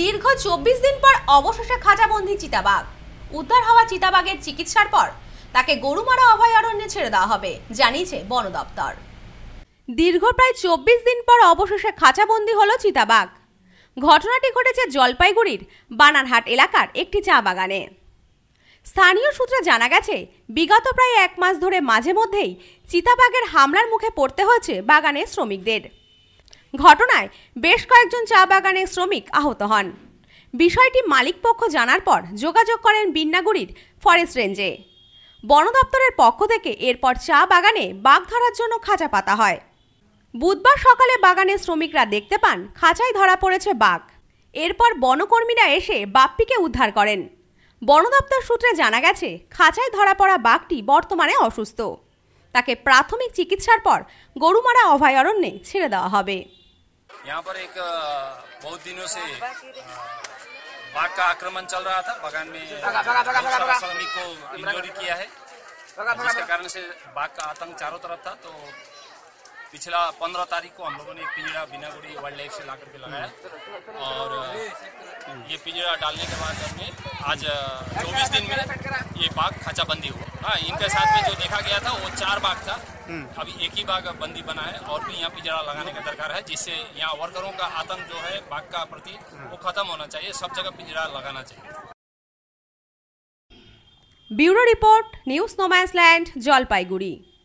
দীর্ঘ চব্বিশ দিন পর অবশেষে খাঁচাবন্দি চিতাবাঘ উদ্ধার হওয়া চিতাবাঘের চিকিৎসার পর তাকে গরুমারা অভয়ারণ্যে ছেড়ে দেওয়া হবে জানিয়েছে বন দপ্তর দীর্ঘ প্রায় চব্বিশ দিন পর অবশেষে খাঁচাবন্দি হল চিতাবাঘ ঘটনাটি ঘটেছে জলপাইগুড়ির বানারহাট এলাকার একটি চা বাগানে স্থানীয় সূত্রে জানা গেছে বিগত প্রায় এক মাস ধরে মাঝে মধ্যেই চিতাবাঘের হামলার মুখে পড়তে হয়েছে বাগানের শ্রমিকদের ঘটনায় বেশ কয়েকজন চা বাগানের শ্রমিক আহত হন বিষয়টি মালিকপক্ষ জানার পর যোগাযোগ করেন বিন্নাগুড়ির ফরেস্ট রেঞ্জে বন দপ্তরের পক্ষ থেকে এরপর চা বাগানে বাঘ ধরার জন্য খাঁচা পাতা হয় বুধবার সকালে বাগানের শ্রমিকরা দেখতে পান খাঁচায় ধরা পড়েছে বাঘ এরপর বনকর্মীরা এসে বাপ্পিকে উদ্ধার করেন বন দপ্তর সূত্রে জানা গেছে খাঁচায় ধরা পড়া বাঘটি বর্তমানে অসুস্থ তাকে প্রাথমিক চিকিৎসার পর গরুমারা অভয়ারণ্যে ছেড়ে দেওয়া হবে यहाँ पर एक बहुत दिनों से बाघ का आक्रमण चल रहा था बागान में श्रमिक को इंजोरी किया है जिसके कारण से बाघ का आतंक चारों तरफ था तो पिछला पंद्रह तारीख को हम लोगों ने एक पिंजरा बिना गुड़ी वाइल्ड लाइफ से ला करके लगाया और ये पिंजरा डालने के बाद हमने आज चौबीस दिन में ये बाघ खाचाबंदी हुआ हाँ इनके साथ में जो देखा गया था वो चार बाघ था हम्म। अभी एक ही बाग बंदी बना है और भी यहाँ पिजरा लगाने का दरकार है जिससे यहाँ वर्करों का आतंक जो है बाघ का प्रति हम्म। वो खत्म होना चाहिए सब जगह पिजरा लगाना चाहिए bureau report news no man's land Jalpaiguri